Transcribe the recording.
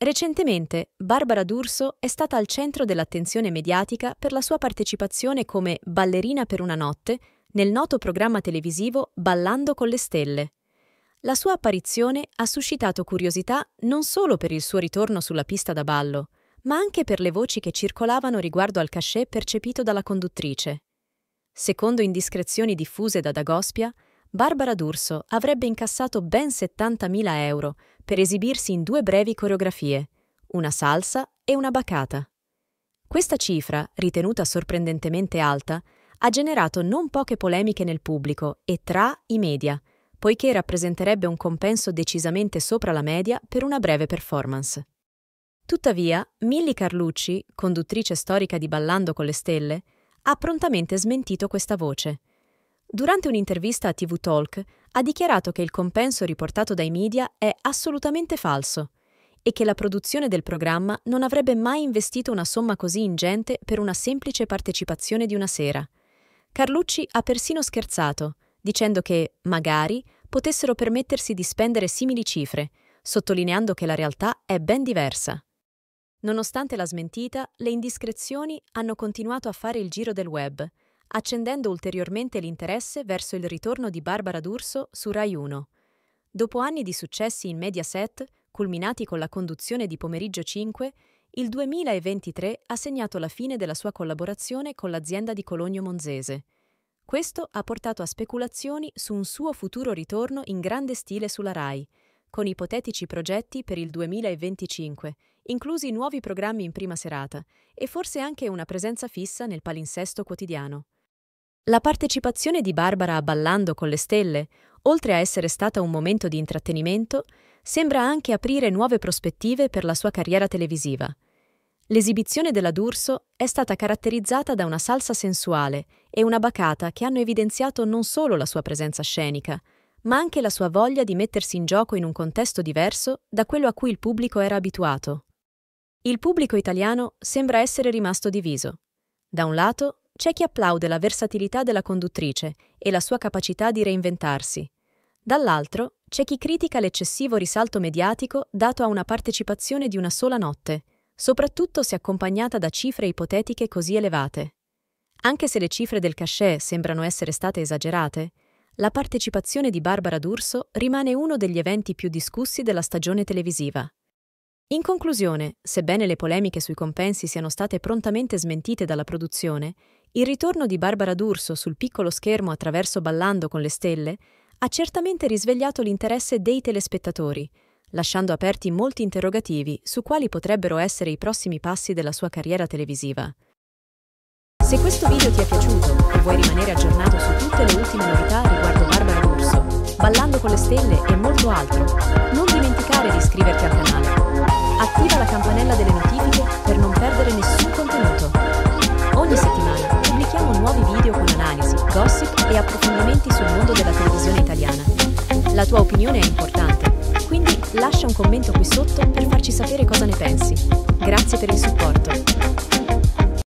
Recentemente, Barbara D'Urso è stata al centro dell'attenzione mediatica per la sua partecipazione come ballerina per una notte nel noto programma televisivo Ballando con le stelle. La sua apparizione ha suscitato curiosità non solo per il suo ritorno sulla pista da ballo, ma anche per le voci che circolavano riguardo al cachet percepito dalla conduttrice. Secondo indiscrezioni diffuse da Dagospia, Barbara D'Urso avrebbe incassato ben 70.000 euro per esibirsi in due brevi coreografie, una salsa e una bacata. Questa cifra, ritenuta sorprendentemente alta, ha generato non poche polemiche nel pubblico e tra i media, poiché rappresenterebbe un compenso decisamente sopra la media per una breve performance. Tuttavia, Milly Carlucci, conduttrice storica di Ballando con le Stelle, ha prontamente smentito questa voce, Durante un'intervista a TV Talk ha dichiarato che il compenso riportato dai media è assolutamente falso e che la produzione del programma non avrebbe mai investito una somma così ingente per una semplice partecipazione di una sera. Carlucci ha persino scherzato, dicendo che, magari, potessero permettersi di spendere simili cifre, sottolineando che la realtà è ben diversa. Nonostante la smentita, le indiscrezioni hanno continuato a fare il giro del web, accendendo ulteriormente l'interesse verso il ritorno di Barbara D'Urso su Rai 1. Dopo anni di successi in Mediaset, culminati con la conduzione di Pomeriggio 5, il 2023 ha segnato la fine della sua collaborazione con l'azienda di Cologno Monzese. Questo ha portato a speculazioni su un suo futuro ritorno in grande stile sulla RAI, con ipotetici progetti per il 2025, inclusi nuovi programmi in prima serata e forse anche una presenza fissa nel palinsesto quotidiano. La partecipazione di Barbara a Ballando con le Stelle, oltre a essere stata un momento di intrattenimento, sembra anche aprire nuove prospettive per la sua carriera televisiva. L'esibizione della D'Urso è stata caratterizzata da una salsa sensuale e una bacata che hanno evidenziato non solo la sua presenza scenica, ma anche la sua voglia di mettersi in gioco in un contesto diverso da quello a cui il pubblico era abituato. Il pubblico italiano sembra essere rimasto diviso. Da un lato, c'è chi applaude la versatilità della conduttrice e la sua capacità di reinventarsi. Dall'altro, c'è chi critica l'eccessivo risalto mediatico dato a una partecipazione di una sola notte, soprattutto se accompagnata da cifre ipotetiche così elevate. Anche se le cifre del cachet sembrano essere state esagerate, la partecipazione di Barbara D'Urso rimane uno degli eventi più discussi della stagione televisiva. In conclusione, sebbene le polemiche sui compensi siano state prontamente smentite dalla produzione, il ritorno di Barbara D'Urso sul piccolo schermo attraverso Ballando con le stelle ha certamente risvegliato l'interesse dei telespettatori, lasciando aperti molti interrogativi su quali potrebbero essere i prossimi passi della sua carriera televisiva. Se questo video ti è piaciuto e vuoi rimanere aggiornato su tutte le ultime novità riguardo Barbara D'Urso, Ballando con le stelle e molto altro, non dimenticare di iscriverti al canale La tua opinione è importante, quindi lascia un commento qui sotto per farci sapere cosa ne pensi. Grazie per il supporto.